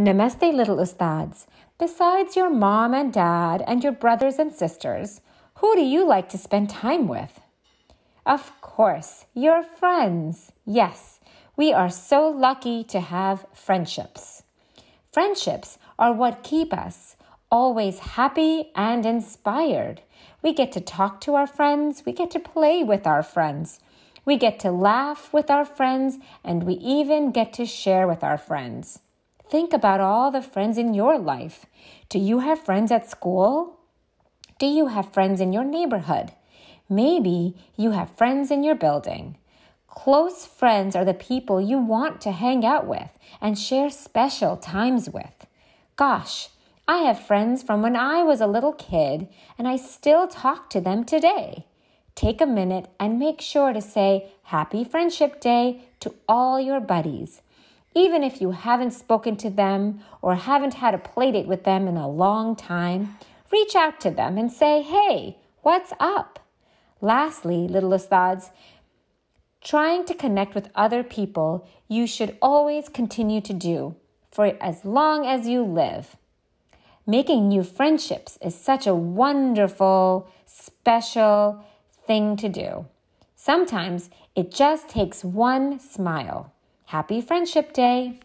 Namaste, little ustads. Besides your mom and dad and your brothers and sisters, who do you like to spend time with? Of course, your friends. Yes, we are so lucky to have friendships. Friendships are what keep us always happy and inspired. We get to talk to our friends, we get to play with our friends, we get to laugh with our friends, and we even get to share with our friends. Think about all the friends in your life. Do you have friends at school? Do you have friends in your neighborhood? Maybe you have friends in your building. Close friends are the people you want to hang out with and share special times with. Gosh, I have friends from when I was a little kid and I still talk to them today. Take a minute and make sure to say Happy Friendship Day to all your buddies even if you haven't spoken to them or haven't had a playdate with them in a long time, reach out to them and say, hey, what's up? Lastly, littlest thoughts, trying to connect with other people you should always continue to do for as long as you live. Making new friendships is such a wonderful, special thing to do. Sometimes it just takes one smile. Happy Friendship Day!